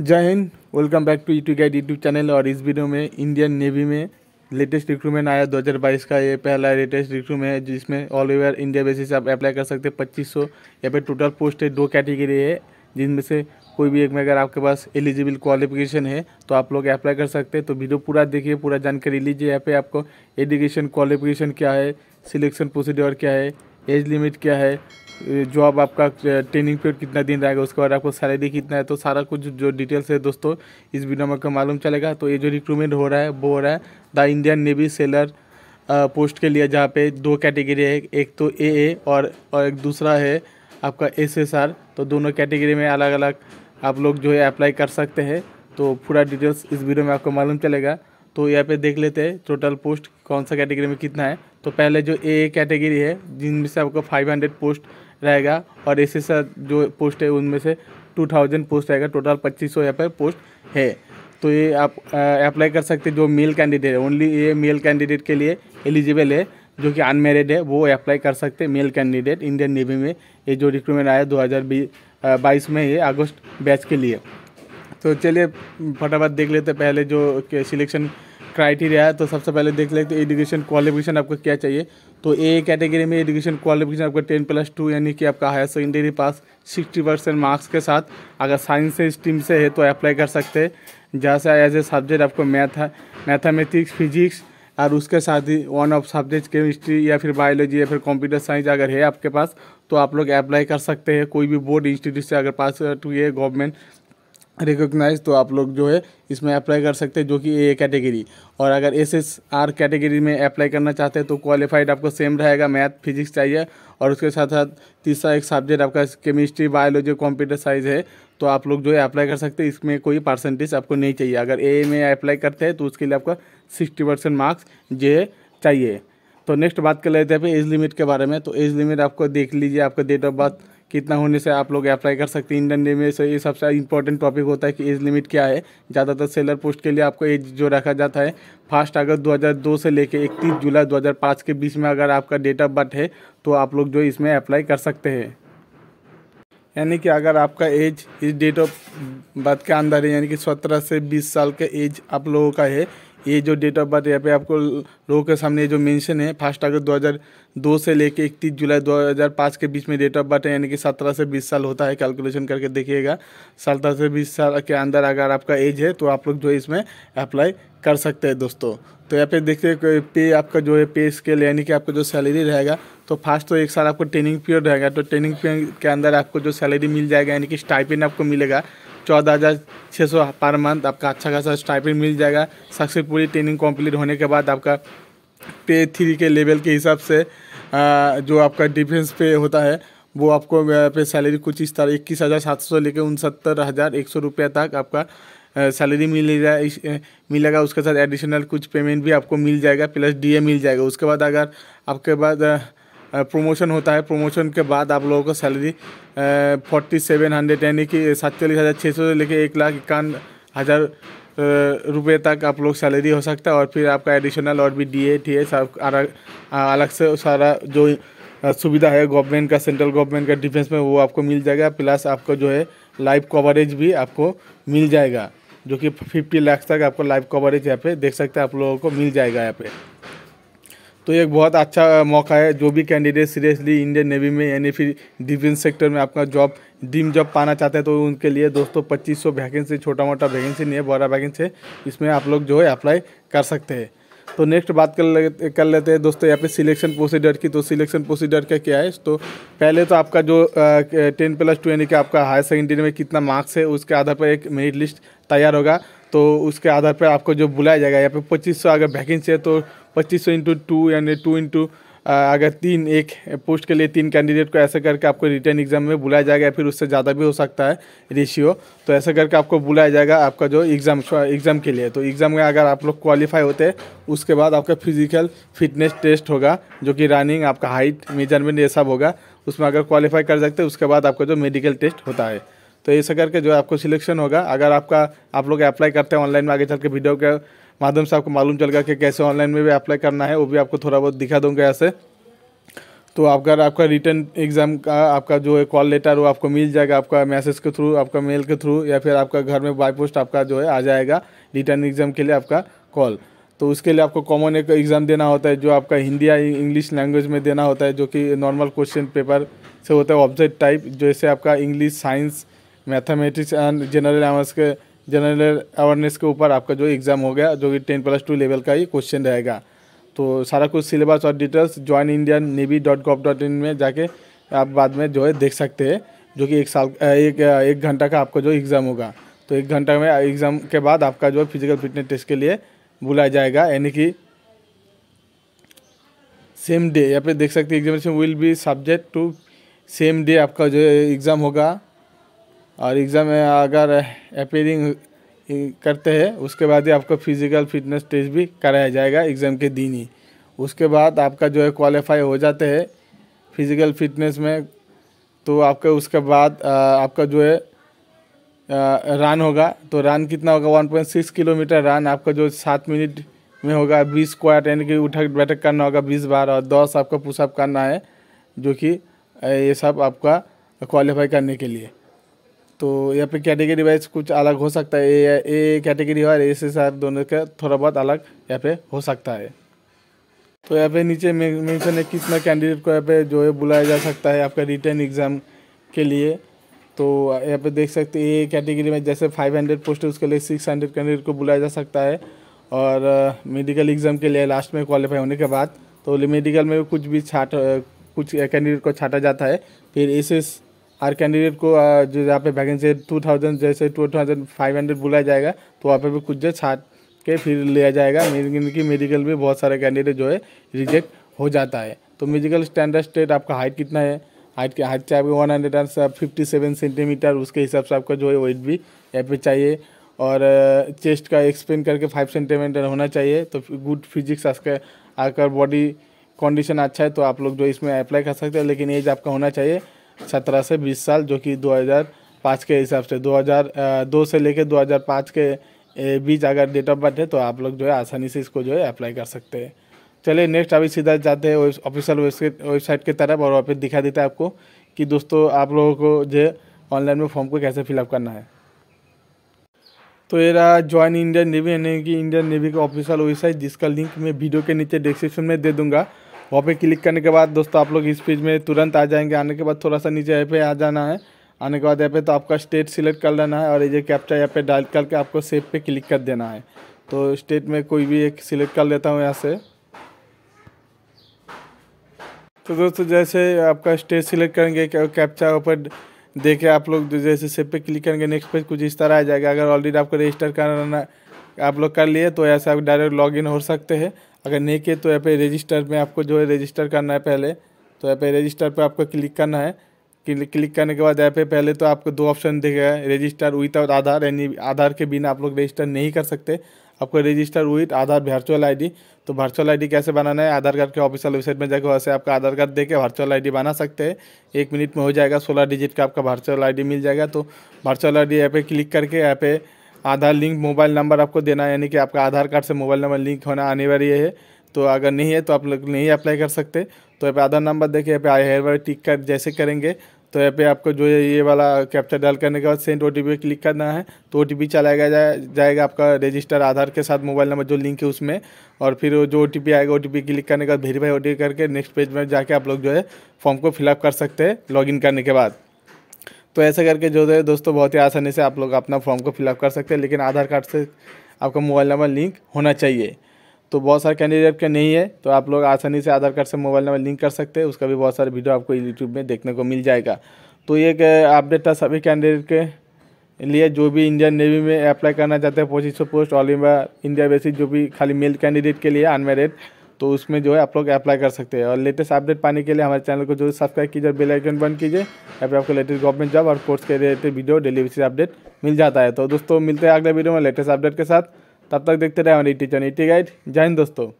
जय Hind welcome back to YouTube guide YouTube channel और इस वीडियो में इंडियन नेवी में लेटेस्ट रिक्रूटमेंट आया 2022 का ये पहला लेटेस्ट रिक्रूटमेंट है जिसमें ऑल ओवर इंडिया बेसिस आप अप्लाई कर सकते हैं पच्चीस सौ यहाँ पर टोटल पोस्ट है दो कैटेगरी है जिनमें से कोई भी एक में अगर आपके पास एलिजिबल क्वालिफिकेशन है तो आप लोग अप्लाई कर सकते हैं तो वीडियो पूरा देखिए पूरा जानकारी लीजिए यहाँ पे आपको एजुकेशन क्वालिफिकेशन क्या है सिलेक्शन प्रोसीड्योर क्या है एज लिमिट क्या है जॉब आपका ट्रेनिंग पीरियड कितना दिन रहेगा उसके बाद आपको सैलरी कितना है तो सारा कुछ जो डिटेल्स है दोस्तों इस वीडियो में आपको मालूम चलेगा तो ये जो रिक्रूटमेंट हो रहा है वो हो रहा है the Indian navy sailor post के लिए जहाँ पे दो कैटेगरी है एक तो ए ए और, और एक दूसरा है आपका एस एस आर तो दोनों कैटेगरी में अलग अलग आप लोग जो है अप्लाई कर सकते हैं तो पूरा डिटेल्स इस वीडियो में आपको मालूम चलेगा तो यहाँ पे देख लेते हैं टोटल पोस्ट कौन सा कैटेगरी में कितना है तो पहले जो ए कैटेगरी है जिनमें से आपको 500 पोस्ट रहेगा और एस जो पोस्ट है उनमें से 2000 पोस्ट रहेगा टोटल 2500 सौ यहाँ पर पोस्ट है तो ये आप अप्लाई कर सकते जो मेल कैंडिडेट है ओनली ये मेल कैंडिडेट के लिए एलिजिबल है जो कि अनमेरिड है वो अप्लाई कर सकते मेल कैंडिडेट इंडियन नेवी में ये जो रिक्रूटमेंट आया दो बाईस में ये अगस्त बैच के लिए तो चलिए फटाफट देख लेते पहले जो सिलेक्शन क्राइटेरिया है तो सबसे पहले देख लेते एजुकेशन क्वालिफिकेशन आपको क्या चाहिए तो ए कैटेगरी में एजुकेशन क्वालिफिकेशन आपका टेन प्लस टू यानी कि आपका higher secondary pass sixty percent marks के साथ अगर साइंस से स्ट्रीम से है तो अप्लाई कर सकते हैं जैसा एज ए सब्जेक्ट आपको मैथ है मैथामेटिक्स फिजिक्स और उसके साथ ही वन ऑफ सब्जेक्ट केमिस्ट्री या फिर बायोलॉजी या फिर कंप्यूटर साइंस अगर है आपके पास तो आप लोग अप्लाई कर सकते हैं कोई भी बोर्ड इंस्टीट्यूट से अगर पास ये uh, गवर्नमेंट रिकोगनाइज तो आप लोग जो है इसमें अप्लाई कर सकते हैं जो कि ए कैटेगरी और अगर एस एस आर कैटेगरी में अप्लाई करना चाहते हैं तो क्वालिफाइड आपको सेम रहेगा मैथ फिजिक्स चाहिए और उसके साथ साथ तीसरा एक सब्जेक्ट आपका केमिस्ट्री बायोलॉजी कंप्यूटर साइंस है तो आप लोग जो है अप्लाई कर सकते हैं इसमें कोई परसेंटेज आपको नहीं चाहिए अगर ए में अप्लाई करते हैं तो उसके लिए आपका सिक्सटी परसेंट मार्क्स जो चाहिए तो नेक्स्ट बात कर लेते हैं एज लिमिट के बारे में तो एज लिमिट आपको देख लीजिए आपका डेट ऑफ बर्थ कितना होने से आप लोग अप्लाई कर सकते हैं इंडियन रेलवे से ये सबसे इंपॉर्टेंट टॉपिक होता है कि एज लिमिट क्या है ज़्यादातर सेलर पोस्ट के लिए आपको एज जो रखा जाता है फर्स्ट अगस्त 2002 से लेकर 31 जुलाई 2005 के बीच में अगर आपका डेट ऑफ बर्थ है तो आप लोग जो इसमें अप्लाई कर सकते हैं यानी कि अगर आपका एज इस डेट ऑफ बर्थ के अंदर है यानी कि सत्रह से बीस साल का एज आप लोगों का है ये जो डेट ऑफ बर्थ यहाँ पे आपको लोगों के सामने जो मेंशन है फर्स्ट अगस्त 2002 से लेके इकतीस जुलाई 2005 के बीच में डेट ऑफ बर्थ है यानी कि सत्रह से बीस साल होता है कैलकुलेशन करके देखिएगा सत्रह से बीस साल के अंदर अगर आपका एज है तो आप लोग जो है इसमें अप्लाई कर सकते हैं दोस्तों तो यहाँ पे देखते पे आपका जो है पे स्केल यानी कि आपका जो सैलरी रहेगा तो फर्स्ट तो एक साल आपको ट्रेनिंग पीरियड रहेगा तो ट्रेनिंग पीरियड के अंदर आपको जो सैलरी मिल जाएगा यानी कि स्टाइपिन आपको मिलेगा चौदह हज़ार छः सौ पर मंथ आपका अच्छा खासा स्टाइपिंग मिल जाएगा सक्सेसफुली ट्रेनिंग कंप्लीट होने के बाद आपका पे थ्री के लेवल के हिसाब से जो आपका डिफेंस पे होता है वो आपको पे सैलरी कुछ इस तरह इक्कीस हज़ार सात सौ लेकर उनसत्तर हज़ार एक सौ रुपये तक आपका सैलरी मिलेगा मिलेगा उसके साथ एडिशनल कुछ पेमेंट भी आपको मिल जाएगा प्लस डीए मिल जाएगा उसके बाद अगर आपके बाद प्रमोशन होता है प्रमोशन के बाद आप लोगों को सैलरी फोर्टी सेवन हंड्रेड यानी कि सत्तालीस हज़ार छः सौ से लेकर एक लाख इक्यावन हज़ार रुपये तक आप लोग सैलरी हो सकता है और फिर आपका एडिशनल और भी डी ए टी ए सब अलग से सारा जो सुविधा है गवर्नमेंट का सेंट्रल गवर्नमेंट का डिफेंस में वो आपको मिल जाएगा प्लस आपको जो है लाइव कवरेज भी आपको मिल जाएगा जो कि फिफ्टी लाख तक आपको लाइव कवरेज यहाँ पे देख सकते हैं आप लोगों को मिल जाएगा यहाँ पे तो एक बहुत अच्छा मौका है जो भी कैंडिडेट सीरियसली इंडियन नेवी में यानी फिर डिफेंस सेक्टर में आपका जॉब डीम जॉब पाना चाहते हैं तो उनके लिए दोस्तों पच्चीस सौ वैकेंसी छोटा मोटा वैकेंसी नहीं है बड़ा वैकेंसी है इसमें आप लोग जो है अप्लाई कर सकते हैं तो नेक्स्ट बात कर ले कर लेते हैं दोस्तों यहाँ पे सिलेक्शन प्रोसीडर की तो सिलेक्शन प्रोसीडर का क्या है तो पहले तो आपका जो टेन प्लस टू यानी कि आपका हायर सेकेंडरी में कितना मार्क्स है उसके आधार पर एक मेरिट लिस्ट तैयार होगा तो उसके आधार पर आपको जो बुलाया जाएगा यहाँ पे पच्चीस सौ अगर वैकेंसी है तो पच्चीस सौ इंटू टू यानी टू इंटू अगर तीन एक पोस्ट के लिए तीन कैंडिडेट को ऐसा करके आपको रिटर्न एग्ज़ाम में बुलाया जाएगा या फिर उससे ज़्यादा भी हो सकता है रेशियो तो ऐसा करके आपको बुलाया जाएगा आपका जो एग्ज़ाम एग्ज़ाम के लिए तो एग्ज़ाम में अगर आप लोग क्वालिफाई होते उसके बाद आपका फिजिकल फिटनेस टेस्ट होगा जो कि रनिंग आपका हाइट मेजरमेंट ये सब होगा उसमें अगर क्वालिफाई कर सकते उसके बाद आपका जो मेडिकल टेस्ट होता है तो ऐसा करके जो आपको सिलेक्शन होगा अगर आपका आप लोग अप्लाई करते हैं ऑनलाइन में आगे चल के वीडियो के माध्यम से आपको मालूम चल गया कि कैसे ऑनलाइन में भी अप्लाई करना है वो भी आपको थोड़ा बहुत दिखा दूंगा ऐसे तो अगर आपका रिटर्न एग्ज़ाम का आपका जो है कॉल लेटर वो आपको मिल जाएगा आपका मैसेज के थ्रू आपका मेल के थ्रू या फिर आपका घर में बाई पोस्ट आपका जो है आ जाएगा रिटर्न एग्ज़ाम के लिए आपका कॉल तो उसके लिए आपको कॉमन एक एग्ज़ाम देना होता है जो आपका हिंदी या इंग्लिश लैंग्वेज में देना होता है जो कि नॉर्मल क्वेश्चन पेपर से होता है ऑब्जेक्ट टाइप जैसे आपका English science mathematics and general awareness के जनरल अवेयरनेस के ऊपर आपका जो एग्ज़ाम हो गया जो कि टेन प्लस टू लेवल का ही क्वेश्चन रहेगा तो सारा कुछ सिलेबस और details join Indian navy dot gov dot in में जाके आप बाद में जो है देख सकते हैं जो कि एक साल एक एक घंटा का आपका जो एग्ज़ाम होगा तो एक घंटा में एग्ज़ाम के बाद आपका जो फिजिकल फिटनेस टेस्ट के लिए बुलाया जाएगा यानी कि सेम डे यहाँ फिर देख सकते हैं examination will be subject to same day आपका जो एग्ज़ाम होगा और एग्ज़ाम में अगर अपेयरिंग करते हैं उसके बाद ही आपको फिज़िकल फिटनेस टेस्ट भी कराया जाएगा एग्ज़ाम के दिन ही उसके बाद आपका जो है क्वालिफाई हो जाते हैं फिज़िकल फिटनेस में तो आपके उसके बाद आपका जो है रन होगा तो रन कितना होगा 1.6 किलोमीटर रन आपका जो सात मिनट में होगा बीस स्क्वाट यानी कि उठक बैठक करना होगा बीस बार और दस आपका पुशअप करना है जो कि ये सब आपका क्वालिफाई करने के लिए तो यहाँ पे कैटेगरी वाइज कुछ अलग हो सकता है ए ए कैटेगरी और ए सी सर दोनों का थोड़ा बहुत अलग यहाँ पे हो सकता है तो यहाँ पे नीचे मेंशन है कितना कैंडिडेट को यहाँ पे जो है बुलाया जा सकता है आपका रिटर्न एग्ज़ाम के लिए तो यहाँ पे देख सकते हैं ए कैटेगरी में जैसे फाइव हंड्रेड पोस्ट है उसके लिए सिक्स हंड्रेड कैंडिडेट को बुलाया जा सकता है और मेडिकल uh, एग्ज़ाम के लिए लास्ट में क्वालिफाई होने के बाद तो मेडिकल में कुछ भी छाट uh, कुछ कैंडिडेट को छाटा जाता है फिर एस हर कैंडिडेट को जो यहाँ पे वैकेंसी टू थाउजेंड जैसे टू थाउजेंड फाइव हंड्रेड बुलाया जाएगा तो वहाँ पे भी कुछ जो छाट के फिर लिया जाएगा कि मेडिकल भी बहुत सारे कैंडिडेट जो है रिजेक्ट हो जाता है तो मेडिकल स्टैंडर्ड स्टेट आपका हाइट कितना है हाइट के हाइट चाहिए one hundred and fifty seven centimetre उसके हिसाब से आपका जो है वेट भी यहाँ पे चाहिए और चेस्ट uh, का एक्सपेंड करके फाइव सेंटीमीटर होना चाहिए तो गुड फिजिक्स आकर आकर बॉडी कंडीशन अच्छा है तो आप लोग जो इसमें अप्लाई कर सकते हो लेकिन एज आपका होना चाहिए सत्रह से बीस साल जो कि दो हज़ार पाँच के हिसाब से दो हज़ार दो से लेकर दो हज़ार पाँच के बीच अगर डेट ऑफ बर्थ है तो आप लोग जो है आसानी से इसको जो है अप्लाई कर सकते हैं चलिए नेक्स्ट अभी सीधा जाते हैं ऑफिशियल वेबसाइट वेबसाइट की तरफ और वहाँ पर दिखा देते हैं आपको कि दोस्तों आप लोगों को जो ऑनलाइन में फॉर्म को कैसे फिलअप करना है तो ये रहा ज्वाइन इंडियन नेवी यानी कि इंडियन नेवी का ऑफिशियल वेबसाइट जिसका लिंक मैं वीडियो के नीचे डिस्क्रिप्शन में दे दूंगा वहाँ पे क्लिक करने के बाद दोस्तों आप लोग इस पेज में तुरंत आ जाएंगे आने के बाद थोड़ा सा नीचे ऐप आ जाना है आने के बाद ऐप तो आपका स्टेट सिलेक्ट कर लेना है और ये कैप्चा ऐप पे डाल करके आपको सेब पे क्लिक कर देना है तो स्टेट में कोई भी एक सिलेक्ट कर लेता हूँ यहाँ से तो दोस्तों जैसे आपका स्टेट सिलेक्ट करेंगे कैप्चा ऊपर देखे आप लोग तो जैसे सेब पे क्लिक करेंगे नेक्स्ट पेज कुछ इस तरह आ जाएगा अगर ऑलरेडी आपको रजिस्टर करना आप लोग कर लिए तो ऐसे आप डायरेक्ट लॉगिन हो सकते हैं अगर नहीं किए तो यहाँ पे रजिस्टर में आपको जो है रजिस्टर करना है पहले तो यहाँ पे रजिस्टर पर आपको क्लिक करना है क्लिक करने के बाद यहाँ पे पहले तो आपको दो ऑप्शन दिखेगा रजिस्टर विथ और आधार यानी आधार के बिना आप लोग रजिस्टर नहीं कर सकते आपको register with Aadhaar virtual ID तो वर्चुअल आईडी कैसे बनाना है आधार कार्ड के ऑफिशियल वेबसाइट में जाकर वैसे आपका आधार कार्ड देकर वर्चुअल आईडी बना सकते हैं एक मिनट में हो जाएगा सोलह डिजिट का आपका वर्चुअल आईडी मिल जाएगा तो वर्चुअल आईडी यहाँ पे क्लिक करके यहाँ पे आधार लिंक मोबाइल नंबर आपको देना है यानी कि आपका आधार कार्ड से मोबाइल नंबर लिंक होना अनिवार्य है तो अगर नहीं है तो आप लोग नहीं अप्लाई कर सकते तो यहाँ पे आधार नंबर देखिए यहाँ पे आई हेयर वाई टिक कर जैसे करेंगे तो यहाँ पे आपको जो है ये वाला कैप्चर डाल करने के बाद सेंड ओ टी क्लिक करना है तो ओ टी चलाया जाए जाएगा आपका रजिस्टर आधार के साथ मोबाइल नंबर जो लिंक है उसमें और फिर जो ओ टी आएगा ओ टी क्लिक करने के बाद वेरीफाई ओ करके नेक्स्ट पेज में जाके आप लोग जो है फॉर्म को फिलअप कर सकते हैं इन करने के बाद तो ऐसा करके जो है दोस्तों बहुत ही आसानी से आप लोग अपना फॉर्म को फिलअप कर सकते हैं लेकिन आधार कार्ड से आपका मोबाइल नंबर लिंक होना चाहिए तो बहुत सारे कैंडिडेट के नहीं है तो आप लोग आसानी से आधार कार्ड से मोबाइल नंबर लिंक कर सकते हैं उसका भी बहुत सारे वीडियो आपको यूट्यूब में देखने को मिल जाएगा तो ये अपडेट था सभी कैंडिडेट के लिए जो भी इंडियन नेवी में अप्लाई करना चाहते हैं पच्चीस सौ पोस्ट ऑल इंडिया बेसिक जो भी खाली मेल कैंडिडेट के लिए अनमेरिड तो उसमें जो है आप लोग अप्लाई कर सकते हैं और लेटेस्ट अपडेट पाने के लिए हमारे चैनल को जरूर सब्सक्राइब कीजिए और बेल आइकन बंद कीजिए या फिर आपको लेटेस्ट गवर्नमेंट जॉब और कोर्स के related video daily basis update मिल जाता है तो दोस्तों मिलते हैं अगले वीडियो में लेटेस्ट अपडेट के साथ तब तक देखते रहे हमारी टीचर नीटी गाइड जय हिंद दोस्तों